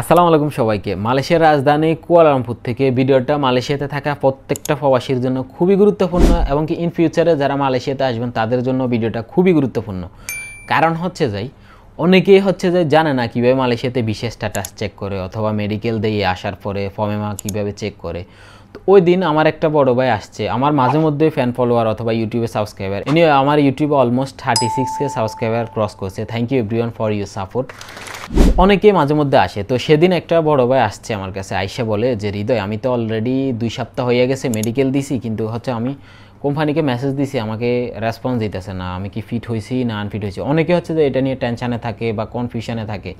আসসালামু আলাইকুম সবাইকে মালয়েশিয়ার রাজধানী কুয়ালালামপুর থেকে ভিডিওটা মালয়েশিয়াতে থাকা প্রত্যেকটা প্রবাসীর জন্য খুবই গুরুত্বপূর্ণ এবং কি ইন ফিউচারে যারা মালয়েশিয়াতে আসবেন তাদের জন্য ভিডিওটা খুবই গুরুত্বপূর্ণ কারণ হচ্ছে যাই অনেকেই হচ্ছে যে জানে না কীভাবে মালয়েশিয়াতে বিশেষ স্ট্যাটাস চেক করে অথবা মেডিকেল দিয়ে আসার পরে ফর্মেমা কীভাবে চেক করে তো ওই দিন আমার একটা বড় ভাই আসছে আমার মাঝে মধ্যে ফ্যান ফলোয়ার অথবা ইউটিউবে সাবস্ক্রাইবার এনি আমার ইউটিউবে almost thirty six K subscriber cross করছে thank you everyone for your support অনেকে মাঝে মধ্যে আসে তো সেদিন একটা বড় ভাই আসছে আমার কাছে আইসা বলে যে হৃদয় আমি তো অলরেডি দুই সপ্তাহ হয়ে গেছে মেডিকেল দিছি কিন্তু হচ্ছে আমি কোম্পানিকে মেসেজ দিছি আমাকে রেসপন্স দিতেছে না আমি কি ফিট হয়েছি না আনফিট হয়েছি অনেকে হচ্ছে যে এটা নিয়ে টেনশানে থাকে বা কনফিউশনে থাকে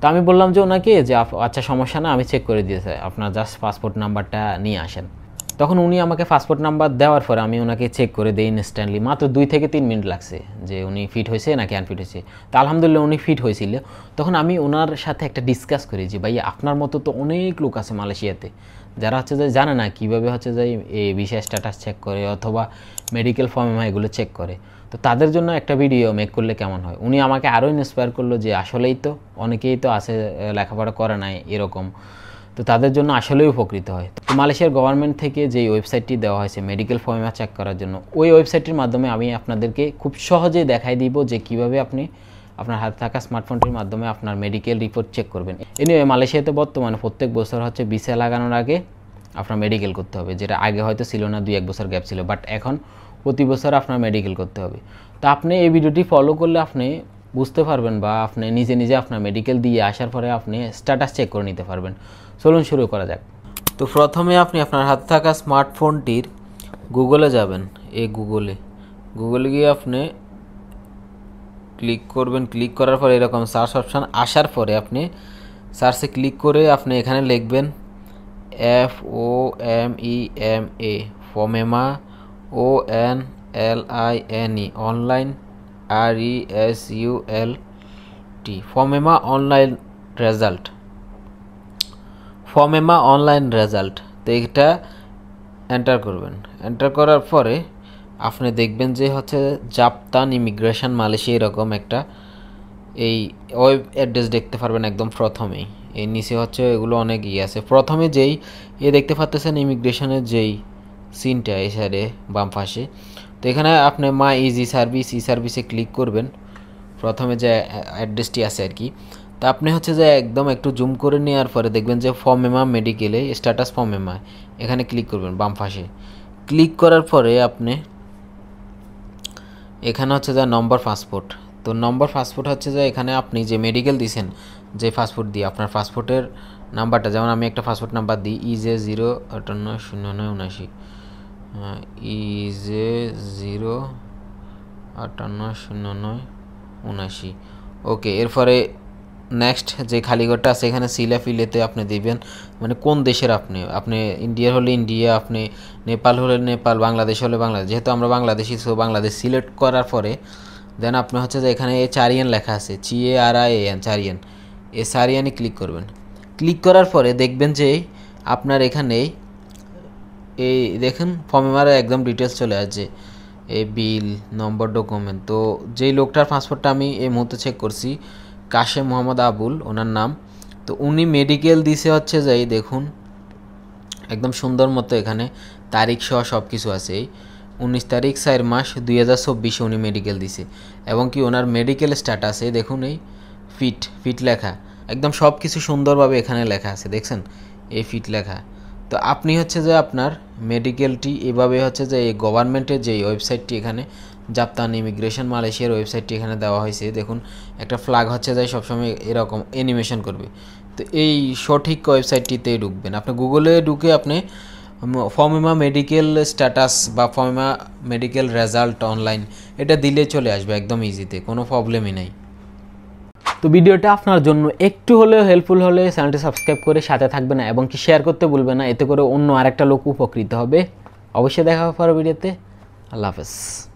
তো আমি বললাম যে ওনাকে যে আচ্ছা সমস্যা না আমি চেক করে দিয়েছে আপনার জাস্ট পাসপোর্ট নাম্বারটা নিয়ে আসেন তখন উনি আমাকে পাসপোর্ট নাম্বার দেওয়ার পরে আমি ওনাকে চেক করে দিই ইনস্ট্যান্টলি মাত্র দুই থেকে তিন মিনিট লাগছে যে উনি ফিট হয়েছে নাকি আনফিট হয়েছে তা আলহামদুলিল্লাহ উনি ফিট হয়েছিল তখন আমি ওনার সাথে একটা ডিসকাস করি যে ভাই আপনার মতো তো অনেক লোক আছে মালয়েশিয়াতে যারা হচ্ছে যে জানে না কীভাবে হচ্ছে যে এই বিশেষ স্ট্যাটাস চেক করে অথবা মেডিকেল ফর্ম এগুলো চেক করে তো তাদের জন্য একটা ভিডিও মেক করলে কেমন হয় উনি আমাকে আরও ইন্সপায়ার করলো যে আসলেই তো অনেকেই তো আছে লেখাপড়া করে নাই এরকম তো তাদের জন্য আসলেই উপকৃত হয় তো মালয়েশিয়ার গভর্নমেন্ট থেকে যে ওয়েবসাইটটি দেওয়া হয়েছে মেডিকেল ফর্মা চেক করার জন্য ওই ওয়েবসাইটটির মাধ্যমে আমি আপনাদেরকে খুব সহজেই দেখাই দিব যে কিভাবে আপনি আপনার হাতে থাকা স্মার্টফোনটির মাধ্যমে আপনার মেডিকেল রিপোর্ট চেক করবেন এনিওয়ে মালয়েশিয়াতে বর্তমানে প্রত্যেক বছর হচ্ছে ভিসা লাগানোর আগে আপনার মেডিকেল করতে হবে যেটা আগে হয়তো ছিল না দুই এক বছর গ্যাপ ছিল বাট এখন প্রতি বছর আপনার মেডিকেল করতে হবে তো আপনি এই ভিডিওটি ফলো করলে আপনি বুঝতে পারবেন বা আপনি নিজে নিজে আপনার মেডিকেল দিয়ে আসার পরে আপনি স্ট্যাটাস চেক করে নিতে পারবেন চলুন শুরু করা যাক তো প্রথমে আপনি আপনার হাতে থাকা স্মার্টফোনটির গুগলে যাবেন এ গুগলে গুগলে গিয়ে আপনি ক্লিক করবেন ক্লিক করার পরে এরকম সার্চ অপশান আসার পরে আপনি সার্চে ক্লিক করে আপনি এখানে লিখবেন F O M E M A FOMEMA O N L I N E online R E S U L T FOMEMA online result FOMEMA online result তো এটা এন্টার করবেন এন্টার করার পরে আপনি দেখবেন যে হচ্ছে জাপতান ইমিগ্রেশন মালয়েশিয়া এরকম একটা এই ওয়েব অ্যাড্রেস দেখতে পারবেন একদম প্রথমেই এই নিচে হচ্ছে এগুলো অনেক ইয়ে আছে প্রথমে যেই এ দেখতে পাচ্তেছেন ইমিগ্রেশনের যেই সিনটা এই সাইডে বাম পাশে তো এখানে আপনি মা ইজি সার্ভিস ই সার্ভিসে ক্লিক করবেন প্রথমে যে অ্যাড্রেসটি আছে আর কি তা আপনি হচ্ছে যে একদম একটু জুম করে নেওয়ার পরে দেখবেন যে ফর্ম ফর্মেমা মেডিকেলে স্ট্যাটাস ফর্মেমা এখানে ক্লিক করবেন বাম ফাঁসে ক্লিক করার পরে আপনি এখানে হচ্ছে যে নম্বর পাসপোর্ট তো নম্বর পাসপোর্ট হচ্ছে যে এখানে আপনি যে মেডিকেল দিছেন যে পাসপোর্ট দিয়ে আপনার পাসপোর্টের নাম্বারটা যেমন আমি একটা পাসপোর্ট নাম্বার দিই ই জে জিরো আটান্ন শূন্য নয় উনাশি ইজে হ্যাঁ, জিরো e আটান্ন শূন্য নয় উনাশি ওকে এরপরে নেক্সট যে খালি ঘরটা আছে এখানে সিলা ফিলেতে আপনি দিবেন মানে কোন দেশের আপনি আপনি ইন্ডিয়ার হলে ইন্ডিয়া আপনি নেপাল হলে নেপাল বাংলাদেশ হলে বাংলাদেশ যেহেতু আমরা বাংলাদেশি সো বাংলাদেশ সিলেক্ট করার পরে দেন আপনি হচ্ছে যে এখানে এ চারিয়ান লেখা আছে C A R I N চারিয়ান এ সারিয়ানে ক্লিক করবেন ক্লিক করার পরে দেখবেন যে আপনার এখানে এই দেখেন ফর্মে মারা একদম ডিটেলস চলে আসছে এই বিল নম্বর ডকুমেন্ট তো যেই লোকটার পাসপোর্টটা আমি এই মুহূর্তে চেক করছি কাশেম মোহাম্মদ আবুল ওনার নাম তো উনি মেডিকেল দিছে হচ্ছে এই দেখুন একদম সুন্দর মতো এখানে তারিখ সহ সব কিছু আছে এই উনিশ তারিখ চার মাস দুই হাজার চব্বিশে উনি মেডিকেল দিছে এবং কি ওনার মেডিকেল স্ট্যাটাস এই দেখুন এই ফিট ফিট লেখা একদম সব কিছু সুন্দরভাবে এখানে লেখা আছে দেখছেন এই ফিট লেখা তো আপনি হচ্ছে যে আপনার মেডিকেলটি এভাবে হচ্ছে যে এই গভর্নমেন্টের যে ওয়েবসাইটটি এখানে জাপ্তান ইমিগ্রেশন মালয়েশিয়ার ওয়েবসাইটটি এখানে দেওয়া হয়েছে দেখুন একটা ফ্ল্যাগ হচ্ছে যে সবসময় এরকম অ্যানিমেশন করবে তো এই সঠিক ওয়েবসাইটটিতে ঢুকবেন আপনি গুগলে ঢুকে আপনি ফর্মিমা মেডিকেল স্ট্যাটাস বা ফর্মিমা মেডিকেল রেজাল্ট অনলাইন এটা দিলে চলে আসবে একদম ইজিতে কোনো প্রবলেমই নাই তো ভিডিওটা আপনার জন্য একটু হলেও হেল্পফুল হলে চ্যানেলটি সাবস্ক্রাইব করে সাথে থাকবে না এবং কি শেয়ার করতে ভুলবে না এতে করে অন্য আরেকটা লোক উপকৃত হবে অবশ্যই দেখা হবে পরের ভিডিওতে আল্লাহ হাফেজ